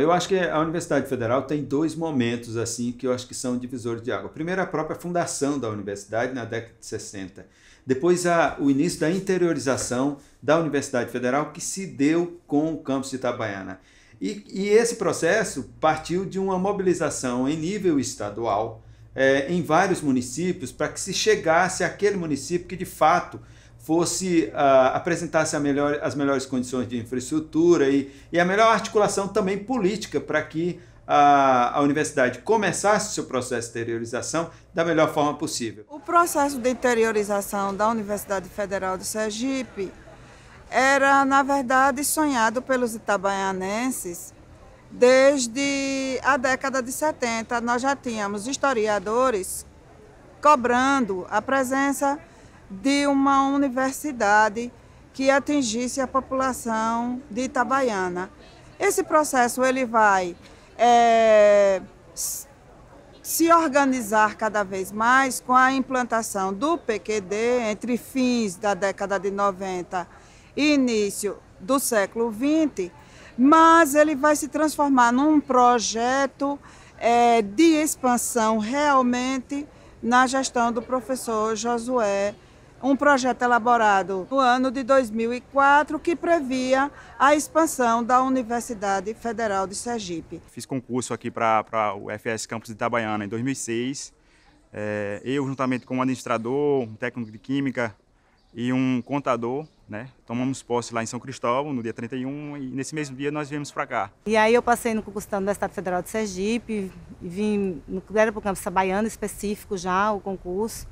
Eu acho que a Universidade Federal tem dois momentos assim que eu acho que são divisores de água. Primeiro, a própria fundação da universidade na década de 60. Depois, a, o início da interiorização da Universidade Federal, que se deu com o campus de Itabaiana. E, e esse processo partiu de uma mobilização em nível estadual, é, em vários municípios, para que se chegasse àquele município que, de fato, fosse uh, apresentasse melhor, as melhores condições de infraestrutura e, e a melhor articulação também política para que a, a, universidade começasse o seu processo de interiorização da melhor forma possível. O processo de interiorização da Universidade Federal do Sergipe era, na verdade, sonhado pelos itabaianenses desde a década de 70. Nós já tínhamos historiadores cobrando a presença de uma universidade que atingisse a população de Itabaiana. Esse processo ele vai é, se organizar cada vez mais com a implantação do PQD entre fins da década de 90 e início do século 20, mas ele vai se transformar num projeto é, de expansão realmente na gestão do professor Josué um projeto elaborado no ano de 2004 que previa a expansão da Universidade Federal de Sergipe. Fiz concurso aqui para o FS Campus de Itabaiana em 2006. É, eu, juntamente com um administrador, um técnico de química e um contador, né, tomamos posse lá em São Cristóvão no dia 31 e nesse mesmo dia nós viemos para cá. E aí eu passei no concurso da Universidade Federal de Sergipe, vim, era para o campus Itabaiana específico já, o concurso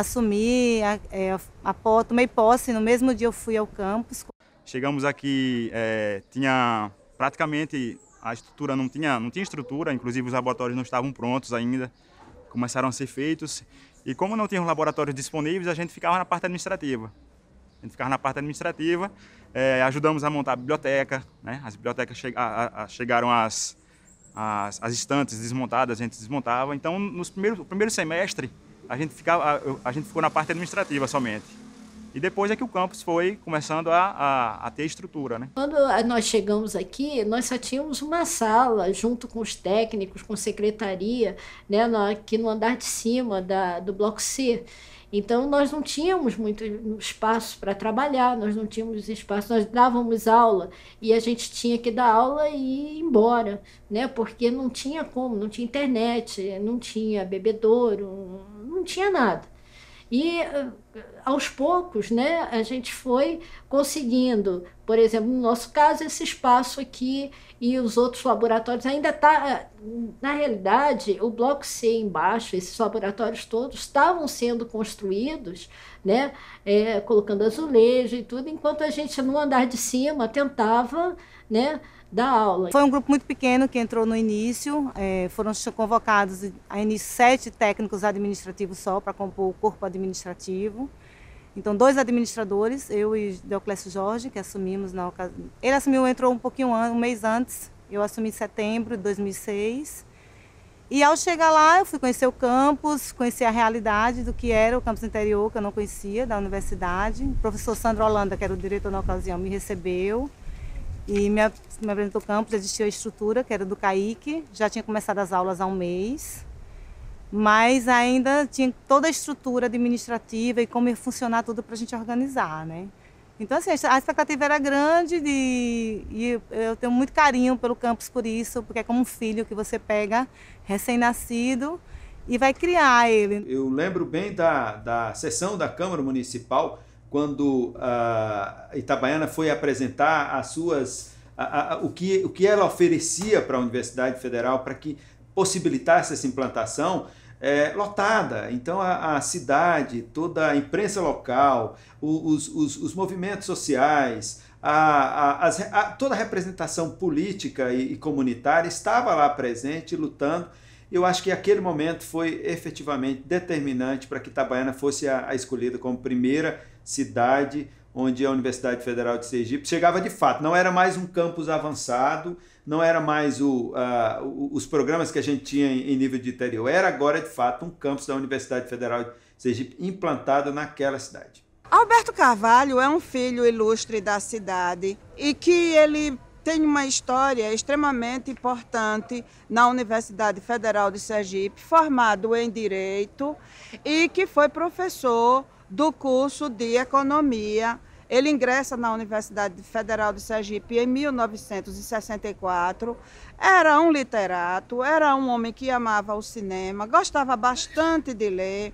assumi, a, é, a, tomei posse, no mesmo dia eu fui ao campus. Chegamos aqui, é, tinha praticamente a estrutura, não tinha, não tinha estrutura, inclusive os laboratórios não estavam prontos ainda, começaram a ser feitos. E como não tinham laboratórios disponíveis, a gente ficava na parte administrativa. A gente ficava na parte administrativa, é, ajudamos a montar a biblioteca, né? as bibliotecas che a, a, chegaram às, às, às estantes desmontadas, a gente desmontava. Então, nos primeiro, no primeiro semestre, a gente, ficava, a, a, gente ficou na parte administrativa somente. E depois é que o campus foi começando a, a, a ter estrutura, né? Quando nós chegamos aqui, nós só tínhamos uma sala, junto com os técnicos, com secretaria, né, no, aqui no andar de cima da, do Bloco C. Então, nós não tínhamos muito espaço para trabalhar, nós não tínhamos espaço, nós dávamos aula e a gente tinha que dar aula e ir embora, né? porque não tinha como, não tinha internet, não tinha bebedouro, não tinha nada. E eh, aos poucos, né, a gente foi conseguindo, por exemplo, no nosso caso, esse espaço aqui e os outros laboratórios ainda tá eh, na realidade, o bloco C embaixo, esses laboratórios todos estavam sendo construídos, né, é, colocando azulejo e tudo, enquanto a gente no andar de cima tentava, né, da aula. Foi um grupo muito pequeno que entrou no início, é, foram convocados a início sete técnicos administrativos só para compor o corpo administrativo. Então, dois administradores, eu e Deoclésio Jorge, que assumimos na ocasião. Ele assumiu, entrou um pouquinho, um mês antes, eu assumi em setembro de 2006. E ao chegar lá, eu fui conhecer o campus, conhecer a realidade do que era o campus interior, que eu não conhecia, da universidade. O professor Sandro Holanda, que era o diretor na ocasião, me recebeu. E me, me apresentou o campus, existia a estrutura, que era do CAIC, já tinha começado as aulas há um mês, mas ainda tinha toda a estrutura administrativa e como ia funcionar tudo para a gente organizar, né? Então, assim, a expectativa era grande de, e eu tenho muito carinho pelo campus por isso, porque é como um filho que você pega recém-nascido e vai criar ele. Eu lembro bem da, da sessão da Câmara Municipal, quando a ah, Itabaiana foi apresentar as suas a, a, o, que, o que ela oferecia para a Universidade Federal para que possibilitasse essa implantação, é, lotada. Então a, a, cidade, toda a imprensa local, os, os, os movimentos sociais, a, a, a, toda a representação política e, e, comunitária estava lá presente, lutando. Eu acho que aquele momento foi efetivamente determinante para que Itabaiana fosse a, escolhida como primeira cidade onde a Universidade Federal de Sergipe chegava de fato. Não era mais um campus avançado, não era mais o, uh, os programas que a gente tinha em, nível de interior. Era agora, de fato, um campus da Universidade Federal de Sergipe implantado naquela cidade. Alberto Carvalho é um filho ilustre da cidade e que ele tem uma história extremamente importante na Universidade Federal de Sergipe, formado em Direito e que foi professor do curso de Economia. Ele ingressa na Universidade Federal de Sergipe em 1964. Era um literato, era um homem que amava o cinema, gostava bastante de ler.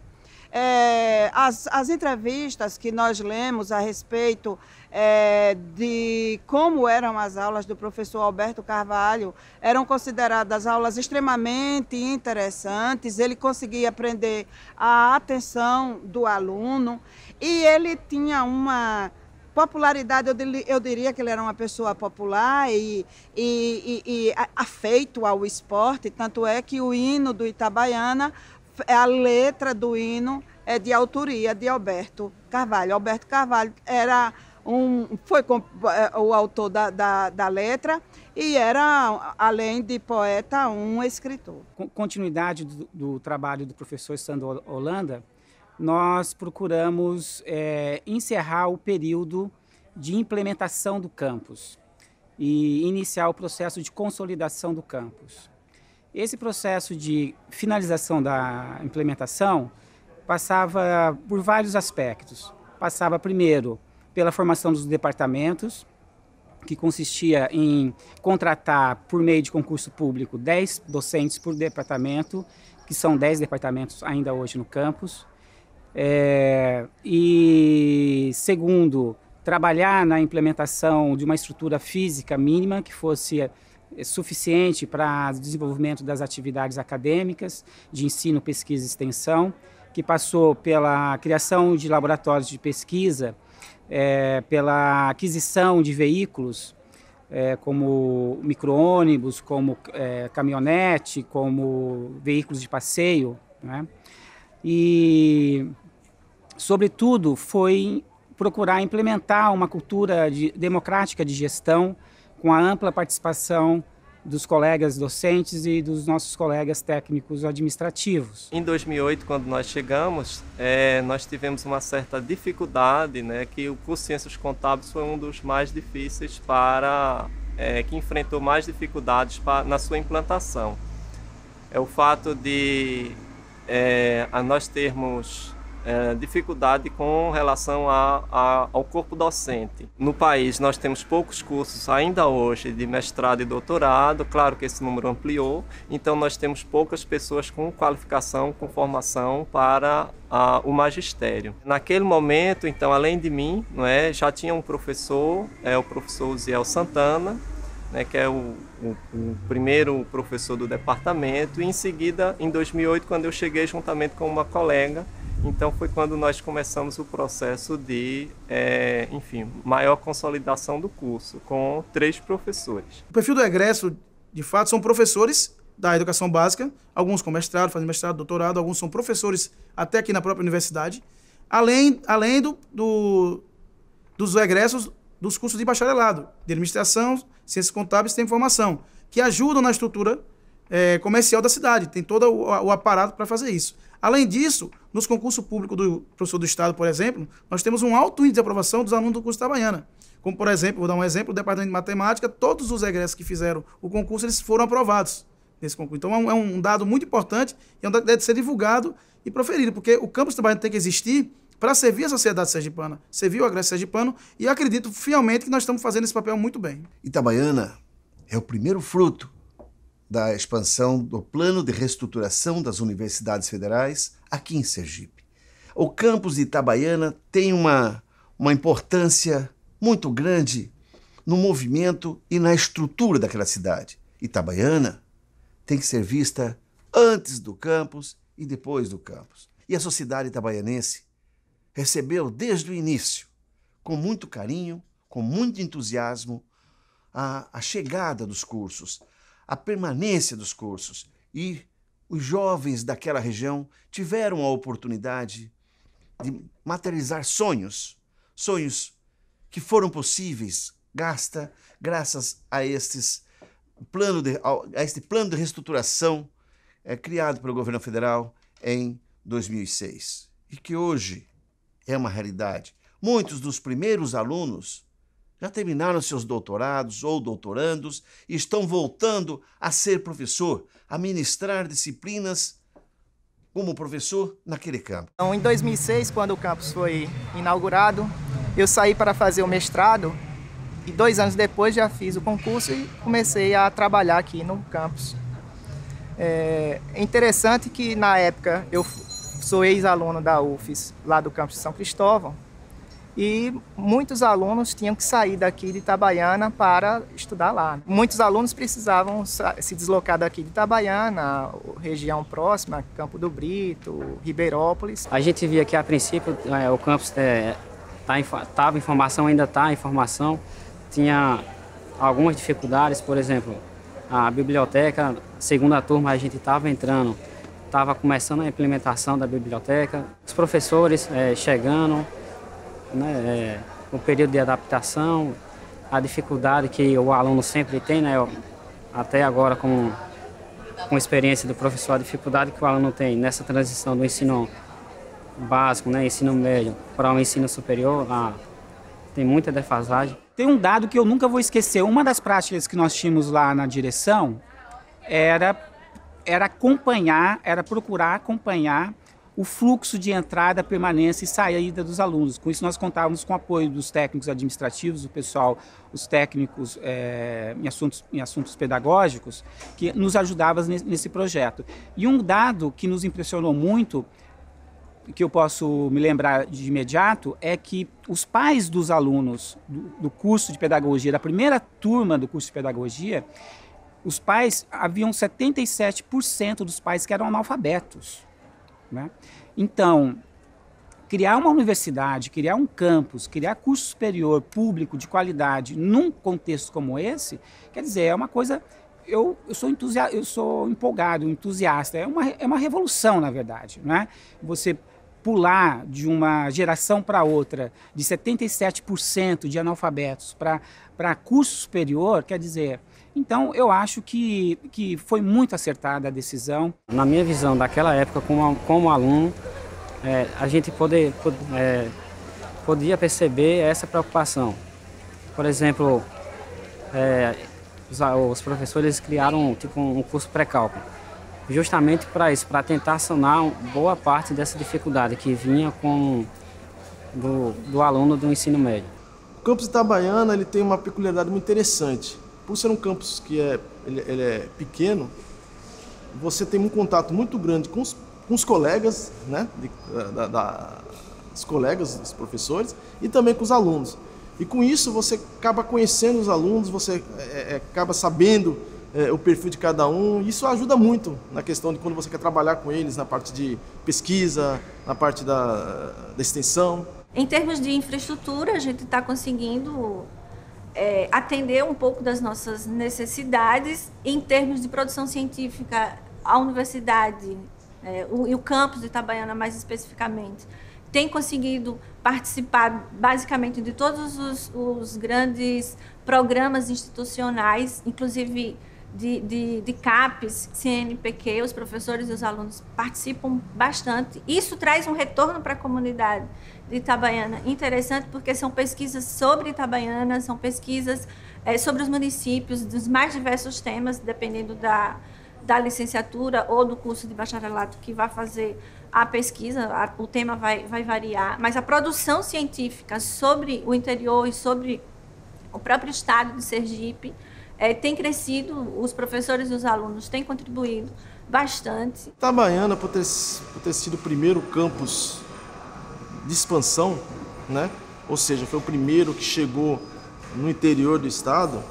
É, as, as entrevistas que nós lemos a respeito é, de como eram as aulas do professor Alberto Carvalho eram consideradas aulas extremamente interessantes. Ele conseguia prender a atenção do aluno e ele tinha uma popularidade, eu, diria que ele era uma pessoa popular e, e, e, e, afeito ao esporte, tanto é que o hino do Itabaiana é a letra do hino é de autoria de Alberto Carvalho. Alberto Carvalho era um, foi é, o autor da, da, da, letra e era, além de poeta, um escritor. Com continuidade do, do trabalho do professor Sandro Holanda, nós procuramos é, encerrar o período de implementação do campus e iniciar o processo de consolidação do campus. Esse processo de finalização da implementação passava por vários aspectos. Passava primeiro pela formação dos departamentos, que consistia em contratar por meio de concurso público 10 docentes por departamento, que são 10 departamentos ainda hoje no campus. É, e segundo, trabalhar na implementação de uma estrutura física mínima que fosse é suficiente para o desenvolvimento das atividades acadêmicas, de ensino, pesquisa e extensão, que passou pela criação de laboratórios de pesquisa, é, pela aquisição de veículos, é, como micro-ônibus, como é, caminhonete, como veículos de passeio. Né? E, sobretudo, foi procurar implementar uma cultura de, democrática de gestão com a ampla participação dos colegas docentes e dos nossos colegas técnicos administrativos. Em 2008, quando nós chegamos, é, nós tivemos uma certa dificuldade, né, que o curso Ciências Contábeis foi um dos mais difíceis para é, que enfrentou mais dificuldades para, na sua implantação. É o fato de é, a nós termos é, dificuldade com relação a, a, ao corpo docente. No país, nós temos poucos cursos ainda hoje de mestrado e doutorado, claro que esse número ampliou, então nós temos poucas pessoas com qualificação, com formação para a, o magistério. Naquele momento, então, além de mim, não é, já tinha um professor, é o professor Uziel Santana, né, que é o, o, o, primeiro professor do departamento, e em seguida, em 2008, quando eu cheguei juntamente com uma colega, então foi quando nós começamos o processo de, é, enfim, maior consolidação do curso, com três professores. O perfil do egresso, de fato, são professores da educação básica, alguns com mestrado, fazendo mestrado, doutorado, alguns são professores até aqui na própria universidade, além, além do, do dos egressos dos cursos de bacharelado, de administração, ciências contábeis e informação, que ajudam na estrutura é, comercial da cidade, tem todo o, o aparato para fazer isso. Além disso, nos concursos públicos do professor do Estado, por exemplo, nós temos um alto índice de aprovação dos alunos do curso da Como, por exemplo, vou dar um exemplo, o Departamento de Matemática, todos os egressos que fizeram o concurso, eles foram aprovados nesse concurso. Então, é um, é um dado muito importante e é um dado que deve ser divulgado e proferido, porque o campus da tem que existir para servir a sociedade sergipana, servir o agreste sergipano, e acredito fielmente que nós estamos fazendo esse papel muito bem. Itabaiana é o primeiro fruto da expansão do plano de reestruturação das universidades federais aqui em Sergipe. O campus de Itabaiana tem uma, uma importância muito grande no movimento e na estrutura daquela cidade. Itabaiana tem que ser vista antes do campus e depois do campus. E a sociedade itabaianense recebeu desde o início, com muito carinho, com muito entusiasmo, a, a chegada dos cursos, a permanência dos cursos e os jovens daquela região tiveram a oportunidade de materializar sonhos, sonhos que foram possíveis gasta, graças a, estes plano de, a este plano de reestruturação é, criado pelo governo federal em 2006 e que hoje é uma realidade. Muitos dos primeiros alunos já terminaram seus doutorados ou doutorandos e estão voltando a ser professor, a ministrar disciplinas como professor naquele campo. Então, em 2006, quando o campus foi inaugurado, eu saí para fazer o mestrado e dois anos depois já fiz o concurso e comecei a trabalhar aqui no campus. É, é interessante que na época eu sou ex-aluno da UFES, lá do campus de São Cristóvão, e muitos alunos tinham que sair daqui de Itabaiana para estudar lá. Muitos alunos precisavam se deslocar daqui de Itabaiana, região próxima, Campo do Brito, Ribeirópolis. A gente via que a princípio é, o campus estava é, tá em formação, ainda está em formação, tinha algumas dificuldades, por exemplo, a biblioteca, segundo a turma, a gente estava entrando, estava começando a implementação da biblioteca, os professores é, chegando, né, é, o período de adaptação, a dificuldade que o aluno sempre tem, né, até agora com, com experiência do professor, a dificuldade que o aluno tem nessa transição do ensino básico, né, ensino médio, para o um ensino superior, a, ah, tem muita defasagem. Tem um dado que eu nunca vou esquecer. Uma das práticas que nós tínhamos lá na direção era, era acompanhar, era procurar acompanhar o fluxo de entrada, permanência e saída dos alunos. Com isso, nós contávamos com o apoio dos técnicos administrativos, do pessoal, os técnicos é, em, assuntos, em assuntos pedagógicos, que nos ajudavam nesse projeto. E um dado que nos impressionou muito que eu posso me lembrar de imediato é que os pais dos alunos do, do, curso de pedagogia, da primeira turma do curso de pedagogia, os pais, haviam 77% dos pais que eram analfabetos. Né? Então, criar uma universidade, criar um campus, criar curso superior público de qualidade num contexto como esse, quer dizer, é uma coisa. Eu, eu, sou, eu sou empolgado, entusiasta. É uma, é uma revolução, na verdade. Né? Você pular de uma geração para outra, de 77% de analfabetos para curso superior, quer dizer, então, eu acho que, que foi muito acertada a decisão. Na minha visão, daquela época, como, como aluno, é, a gente poder, pod, é, podia perceber essa preocupação. Por exemplo, é, os, os, professores criaram tipo, um curso pré-cálculo, justamente para isso, para tentar sanar boa parte dessa dificuldade que vinha com do, do aluno do ensino médio. O campus Itabaiana ele tem uma peculiaridade muito interessante por ser um campus que é, ele, ele é pequeno, você tem um contato muito grande com os, com os colegas, né, de, da, da, os colegas dos professores e também com os alunos. E com isso você acaba conhecendo os alunos, você é, é acaba sabendo é, o perfil de cada um. Isso ajuda muito na questão de quando você quer trabalhar com eles na parte de pesquisa, na parte da, da extensão. Em termos de infraestrutura, a gente está conseguindo é, atender um pouco das nossas necessidades em termos de produção científica, a universidade é, o, e o campus de Itabaiana mais especificamente tem conseguido participar basicamente de todos os, os grandes programas institucionais, inclusive de, de, de, CAPES, CNPq, os professores e os alunos participam bastante. Isso traz um retorno para a comunidade de Itabaiana interessante, porque são pesquisas sobre Itabaiana, são pesquisas é, sobre os municípios, dos mais diversos temas, dependendo da, da licenciatura ou do curso de bacharelado que vai fazer a pesquisa, a, o tema vai, vai variar, mas a produção científica sobre o interior e sobre o próprio estado de Sergipe é, tem crescido, os professores e os alunos têm contribuído bastante. Itabaiana, por ter, por ter sido o primeiro campus de expansão, né? ou seja, foi o primeiro que chegou no interior do estado,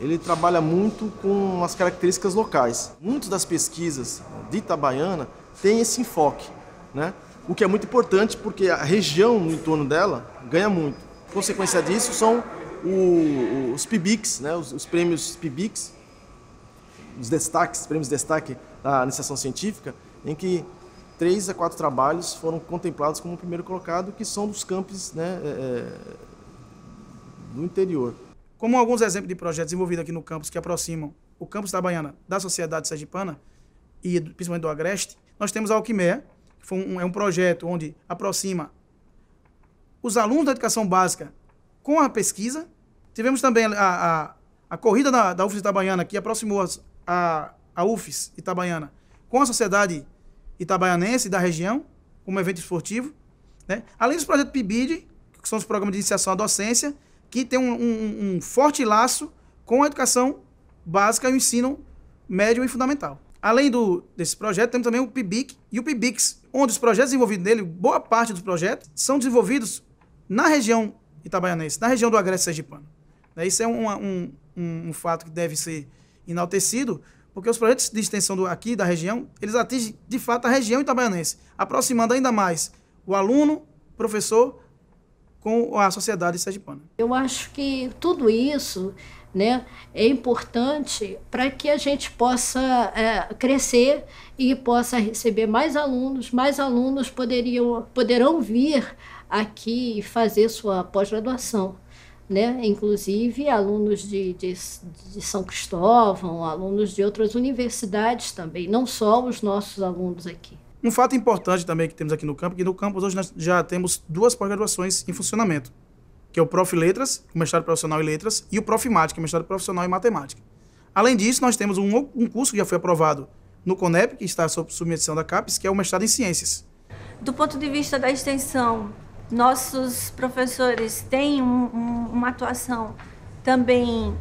ele trabalha muito com as características locais. Muitas das pesquisas de Itabaiana têm esse enfoque, né? o que é muito importante porque a região no entorno dela ganha muito. Consequência disso são o, os PIBICs, né? os, os prêmios PIBICs, os destaques, prêmios de destaque da iniciação científica, em que três a quatro trabalhos foram contemplados como o primeiro colocado, que são dos campos né, é, é do interior. Como alguns exemplos de projetos envolvidos aqui no campus que aproximam o campus da Baiana da sociedade sergipana, e principalmente do Agreste, nós temos a Alquimé, que um, é um projeto onde aproxima os alunos da educação básica com a pesquisa. Tivemos também a, a, a corrida da, da UFES Itabaiana, que aproximou a, a UFES Itabaiana com a sociedade itabaianense da região, como evento esportivo. Né? Além dos projetos PIBID, que são os programas de iniciação à docência, que tem um, um, um forte laço com a educação básica e o ensino médio e fundamental. Além do, desse projeto, temos também o PIBIC e o PIBIX, onde os projetos desenvolvidos nele, boa parte dos projetos, são desenvolvidos na região itabaianense, na região do Agreste Sergipano. Né? Isso é um, um, um fato que deve ser enaltecido, porque os projetos de extensão do, aqui da região, eles atingem de fato a região itabaianense, aproximando ainda mais o aluno, professor, com a sociedade sergipana. Eu acho que tudo isso né, é importante para que a gente possa é, crescer e possa receber mais alunos. Mais alunos poderiam, poderão vir aqui e fazer sua pós-graduação né? inclusive alunos de, de, de, São Cristóvão, alunos de outras universidades também, não só os nossos alunos aqui. Um fato importante também que temos aqui no campo, que no campus hoje nós já temos duas pós-graduações em funcionamento, que é o Prof. Letras, o mestrado profissional em Letras, e o Prof. Mática, o mestrado profissional em Matemática. Além disso, nós temos um, um curso que já foi aprovado no CONEP, que está sob submissão da CAPES, que é o mestrado em Ciências. Do ponto de vista da extensão, nossos professores têm um, um, uma atuação também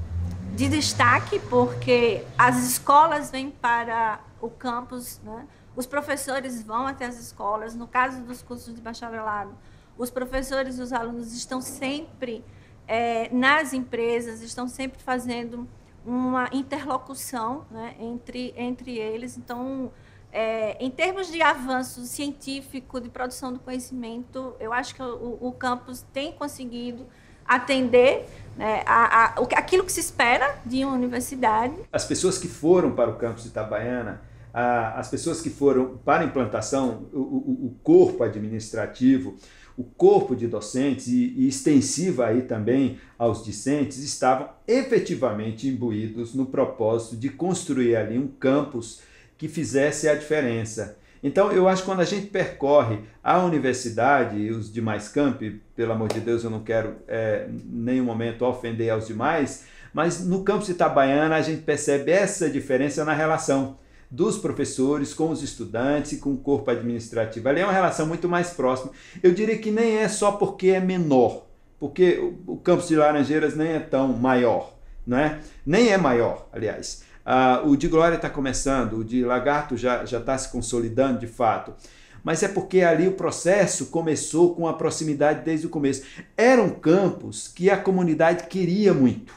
de destaque, porque as escolas vêm para o campus, né? os professores vão até as escolas. No caso dos cursos de bacharelado, os professores e os alunos estão sempre é, nas empresas, estão sempre fazendo uma interlocução né, entre, entre eles. Então, é, em termos de avanço científico, de produção do conhecimento, eu acho que o, o campus tem conseguido atender né, a, a, aquilo que se espera de uma universidade. As pessoas que foram para o campus de Itabaiana, a, as pessoas que foram para a implantação, o, o, o corpo administrativo, o corpo de docentes e, e extensiva aí também aos discentes estavam efetivamente imbuídos no propósito de construir ali um campus que fizesse a diferença. Então, eu acho que quando a gente percorre a universidade e os demais campi, pelo amor de Deus, eu não quero é, nenhum momento ofender aos demais, mas no campus Itabaiana a gente percebe essa diferença na relação dos professores com os estudantes e com o corpo administrativo. Ali é uma relação muito mais próxima. Eu diria que nem é só porque é menor, porque o campus de Laranjeiras nem é tão maior, não é? Nem é maior, aliás. Uh, o de Glória está começando, o de Lagarto já está se consolidando de fato. Mas é porque ali o processo começou com a proximidade desde o começo. Eram campos que a comunidade queria muito,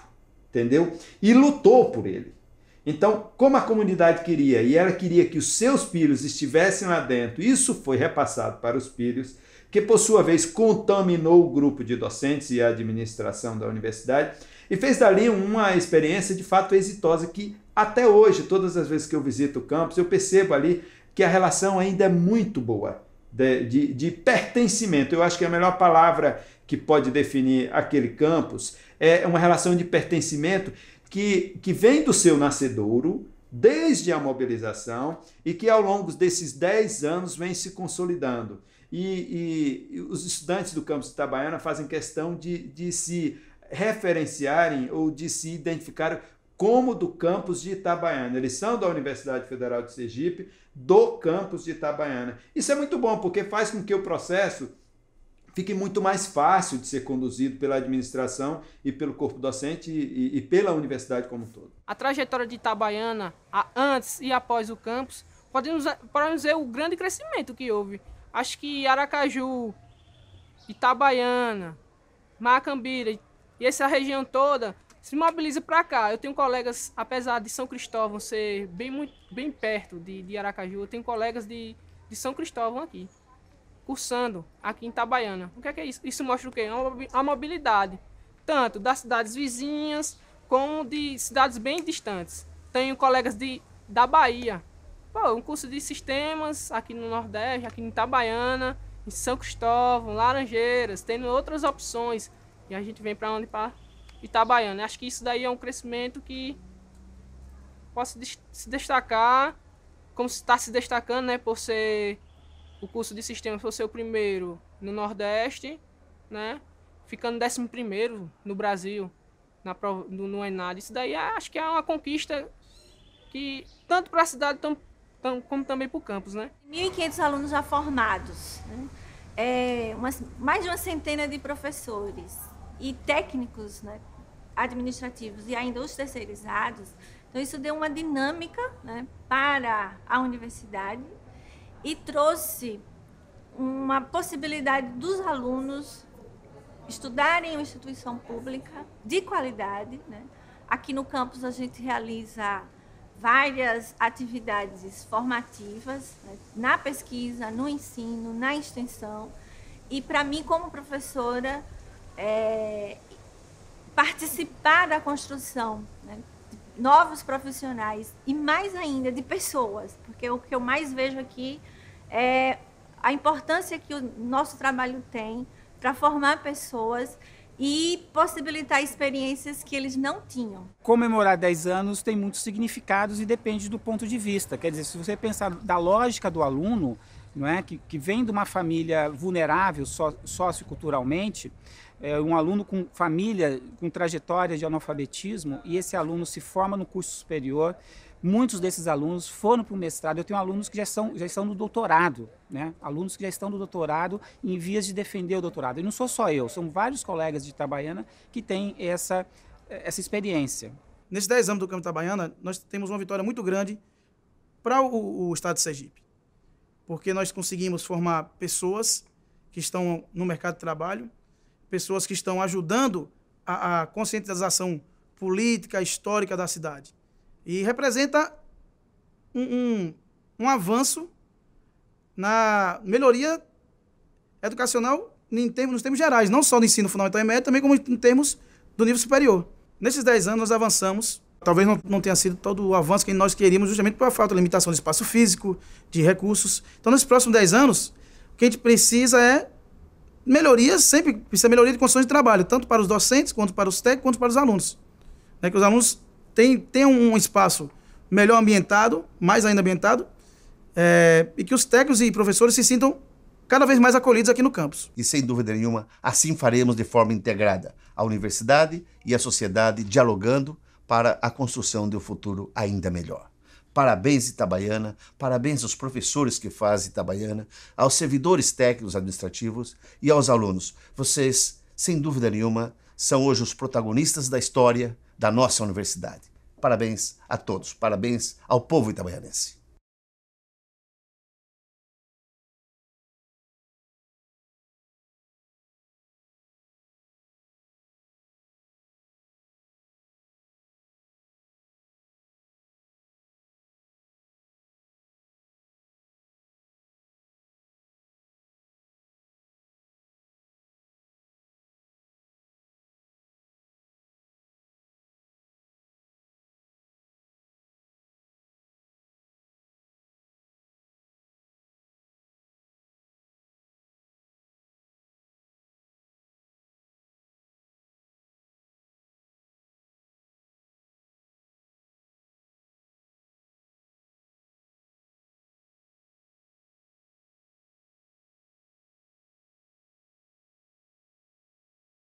entendeu? E lutou por ele. Então, como a comunidade queria e ela queria que os seus filhos estivessem lá dentro, isso foi repassado para os filhos, que por sua vez contaminou o grupo de docentes e a administração da universidade e fez dali uma experiência de fato exitosa que até hoje, todas as vezes que eu visito o campus, eu percebo ali que a relação ainda é muito boa de, de, de pertencimento. Eu acho que a melhor palavra que pode definir aquele campus é uma relação de pertencimento que, que vem do seu nascedouro, desde a mobilização e que ao longo desses 10 anos vem se consolidando. E, e, e os estudantes do campus Itabaiana fazem questão de, de se referenciarem ou de se identificarem como do campus de Itabaiana. Eles são da Universidade Federal de Sergipe, do campus de Itabaiana. Isso é muito bom, porque faz com que o processo fique muito mais fácil de ser conduzido pela administração e pelo corpo docente e, e pela universidade como um todo. A trajetória de Itabaiana, antes e após o campus, podemos, podemos ver o grande crescimento que houve. Acho que Aracaju, Itabaiana, Macambira e essa região toda se mobiliza para cá. Eu tenho colegas, apesar de São Cristóvão ser bem, muito, bem perto de, de Aracaju, eu tenho colegas de, de São Cristóvão aqui, cursando aqui em Itabaiana. O que é, que é isso? Isso mostra o quê? A mobilidade, tanto das cidades vizinhas como de cidades bem distantes. Tenho colegas de, da Bahia. Pô, um curso de sistemas aqui no Nordeste, aqui em Itabaiana, em São Cristóvão, Laranjeiras, tendo outras opções. E a gente vem para onde? Para Itabaiana. Tá acho que isso daí é um crescimento que pode se destacar, como está se destacando, né, por ser o curso de sistemas por ser o primeiro no Nordeste, né, ficando décimo primeiro no Brasil, na, no, no Enad. Isso daí acho que é uma conquista que tanto para a cidade tão, tão, como também para o campus, né. 1.500 alunos já formados, né? é, uma, mais de uma centena de professores e técnicos, né, administrativos e ainda os terceirizados. Então, isso deu uma dinâmica né, para a universidade e trouxe uma possibilidade dos alunos estudarem em uma instituição pública de qualidade. Né? Aqui no campus, a gente realiza várias atividades formativas né, na pesquisa, no ensino, na extensão. E para mim, como professora, é, participar da construção né, de novos profissionais e mais ainda de pessoas, porque o que eu mais vejo aqui é a importância que o nosso trabalho tem para formar pessoas e possibilitar experiências que eles não tinham. Comemorar 10 anos tem muitos significados e depende do ponto de vista. Quer dizer, se você pensar da lógica do aluno, não é que, que vem de uma família vulnerável so, socioculturalmente, é, um aluno com família, com trajetória de analfabetismo, e esse aluno se forma no curso superior. Muitos desses alunos foram para o mestrado. Eu tenho alunos que já, são, já estão no doutorado, né? alunos que já estão no doutorado em vias de defender o doutorado. E não sou só eu, são vários colegas de Itabaiana que têm essa, essa experiência. Nesses 10 anos do Campo Itabaiana, nós temos uma vitória muito grande para o, o estado de Sergipe, porque nós conseguimos formar pessoas que estão no mercado de trabalho, pessoas que estão ajudando a, a conscientização política, histórica da cidade. E representa um, um, um avanço na melhoria educacional em termos, nos termos gerais, não só no ensino fundamental e médio, também como em termos do nível superior. Nesses 10 anos nós avançamos, talvez não, não, tenha sido todo o avanço que nós queríamos, justamente por falta de limitação de espaço físico, de recursos. Então, nos próximos 10 anos, o que a gente precisa é melhorias sempre precisa é melhoria de condições de trabalho, tanto para os docentes, quanto para os técnicos, quanto para os alunos. Né? Que os alunos têm, tenham um espaço melhor ambientado, mais ainda ambientado, é, e que os técnicos e professores se sintam cada vez mais acolhidos aqui no campus. E sem dúvida nenhuma, assim faremos de forma integrada a universidade e a sociedade dialogando para a construção de um futuro ainda melhor. Parabéns, Itabaiana. Parabéns aos professores que fazem Itabaiana, aos servidores técnicos administrativos e aos alunos. Vocês, sem dúvida nenhuma, são hoje os protagonistas da história da nossa universidade. Parabéns a todos. Parabéns ao povo itabaianense.